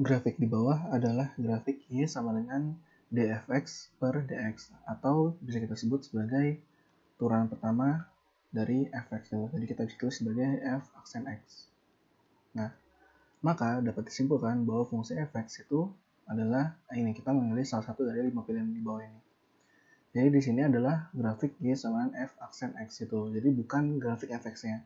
grafik di bawah adalah grafik Y sama dengan dfx per dx atau bisa kita sebut sebagai turunan pertama dari fx jadi kita bisa tulis sebagai f aksen x nah maka dapat disimpulkan bahwa fungsi fx itu adalah eh, ini kita memilih salah satu dari lima pilihan di bawah ini jadi di sini adalah grafik y sama dengan f aksen x itu jadi bukan grafik fx nya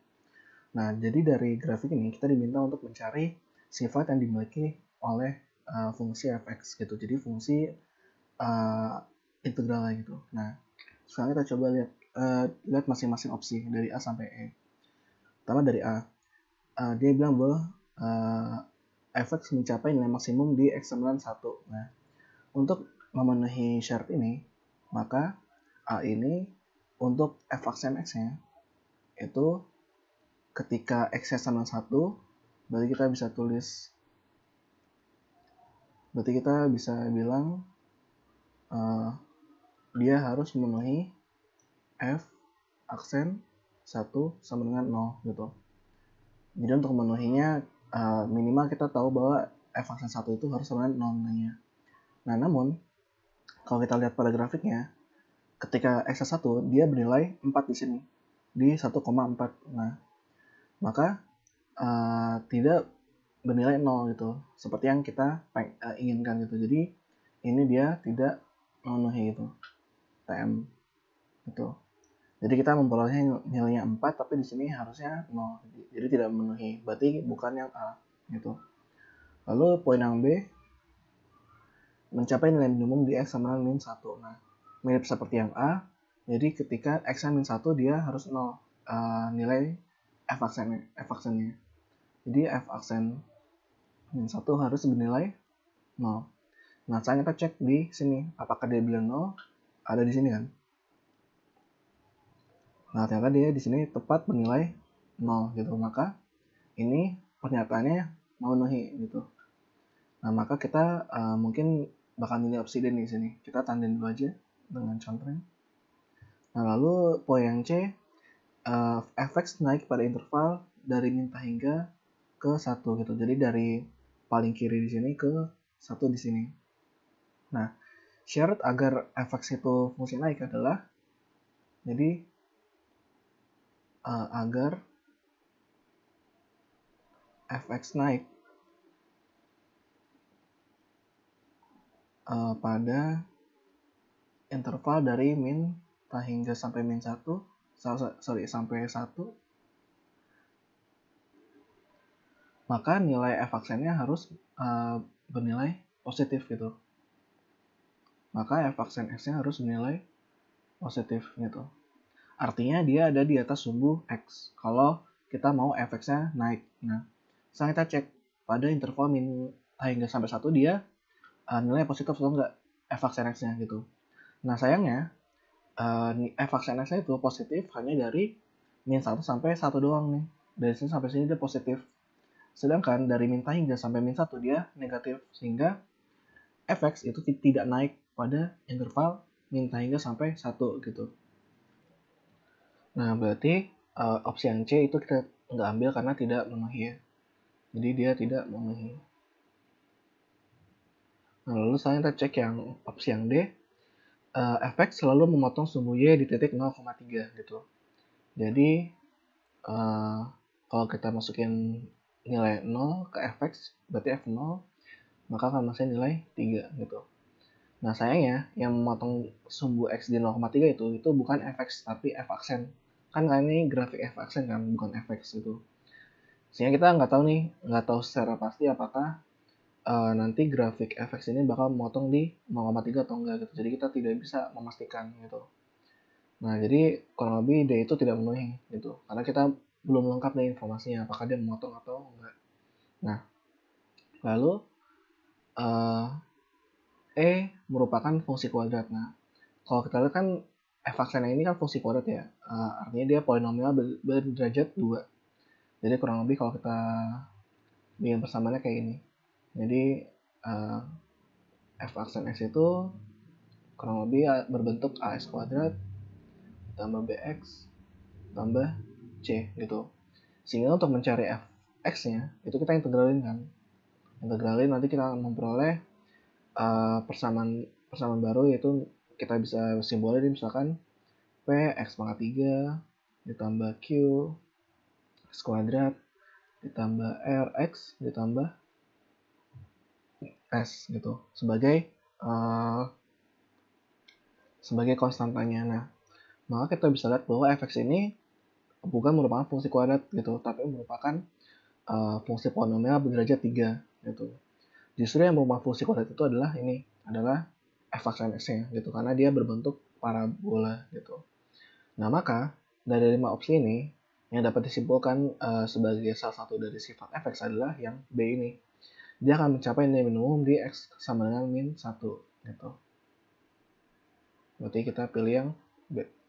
nah jadi dari grafik ini kita diminta untuk mencari sifat yang dimiliki oleh uh, fungsi fx gitu. Jadi fungsi uh, integralnya gitu. Nah, sekarang kita coba lihat uh, lihat masing-masing opsi dari a sampai e. Pertama dari a, uh, dia bilang bahwa uh, fx mencapai nilai maksimum di x 1. Nah, untuk memenuhi syarat ini, maka a ini untuk f(x) aksen nya itu ketika x eksternal 1, berarti kita bisa tulis berarti kita bisa bilang uh, dia harus memenuhi f aksen 1 sama dengan 0 gitu. Jadi untuk memenuhinya uh, minimal kita tahu bahwa f aksen 1 itu harus sama dengan 0 nanya. Nah, namun kalau kita lihat pada grafiknya, ketika x1 dia bernilai 4 di sini di 1,4. Nah, maka uh, tidak bernilai nol gitu seperti yang kita eh, inginkan gitu jadi ini dia tidak memenuhi itu TM itu jadi kita memperolehnya nilainya 4 tapi di sini harusnya nol jadi tidak memenuhi berarti bukan yang A gitu lalu poin yang B mencapai nilai minimum di X sama dengan min 1 nah mirip seperti yang A jadi ketika X min 1 dia harus nol uh, nilai F aksennya F aksennya jadi F aksen dan satu harus bernilai 0. Nah, sekarang kita cek di sini. Apakah dia bilang 0? Ada di sini kan? Nah, ternyata dia di sini tepat bernilai 0 gitu. Maka ini pernyataannya memenuhi gitu. Nah, maka kita uh, mungkin bakal milih opsi D di sini. Kita tandain dulu aja dengan contohnya. Nah, lalu poin yang C, uh, fx naik pada interval dari minta hingga ke 1 gitu. Jadi dari paling kiri di sini ke satu di sini. Nah, syarat agar efek itu fungsi naik adalah jadi uh, agar fx naik uh, pada interval dari min hingga sampai min 1 sorry sampai 1 maka nilai f aksennya harus uh, bernilai positif gitu. Maka f aksen x-nya harus bernilai positif gitu. Artinya dia ada di atas sumbu x. Kalau kita mau fx-nya naik. Nah, sekarang kita cek pada interval min eh, hingga sampai satu dia uh, nilai positif atau enggak f aksen x-nya gitu. Nah, sayangnya uh, f aksen x-nya itu positif hanya dari min 1 sampai 1 doang nih. Dari sini sampai sini dia positif. Sedangkan dari min hingga sampai min 1 dia negatif sehingga fx itu tidak naik pada interval min hingga sampai 1 gitu. Nah, berarti uh, eh, opsi yang C itu kita nggak ambil karena tidak memenuhi ya. Jadi dia tidak memenuhi. Nah, lalu saya kita cek yang opsi yang D. Uh, eh, fx selalu memotong sumbu Y di titik 0,3 gitu. Jadi, uh, kalau kita masukin nilai 0 ke fx berarti f0 maka konstan nilai 3 gitu. Nah sayangnya yang memotong sumbu x di 0,3 itu itu bukan fx tapi f aksen. Kan kali ini grafik f aksen kan bukan fx gitu. Sehingga kita nggak tahu nih, nggak tahu secara pasti apakah uh, nanti grafik fx ini bakal memotong di 0,3 atau enggak gitu. Jadi kita tidak bisa memastikan gitu. Nah jadi kurang lebih D itu tidak memenuhi gitu. Karena kita belum lengkap nih informasinya apakah dia memotong atau enggak nah lalu uh, e merupakan fungsi kuadrat nah kalau kita lihat kan f e aksen ini kan fungsi kuadrat ya uh, artinya dia polinomial berderajat 2 jadi kurang lebih kalau kita bikin persamaannya kayak ini jadi uh, eh, f e aksen x itu kurang lebih berbentuk ax kuadrat tambah bx tambah C gitu sehingga untuk mencari f nya itu kita integralin kan integralin nanti kita akan memperoleh uh, persamaan persamaan baru yaitu kita bisa simbolin misalkan p x pangkat 3 ditambah q x kuadrat ditambah r x ditambah s gitu sebagai uh, sebagai konstantanya. Nah, maka kita bisa lihat bahwa fx ini bukan merupakan fungsi kuadrat gitu, tapi merupakan uh, fungsi polinomial berderajat 3 gitu. Justru yang merupakan fungsi kuadrat itu adalah ini, adalah f x-nya gitu karena dia berbentuk parabola gitu. Nah, maka dari lima opsi ini yang dapat disimpulkan uh, sebagai salah satu dari sifat f x adalah yang B ini. Dia akan mencapai nilai minimum di x sama dengan min 1 gitu. Berarti kita pilih yang B.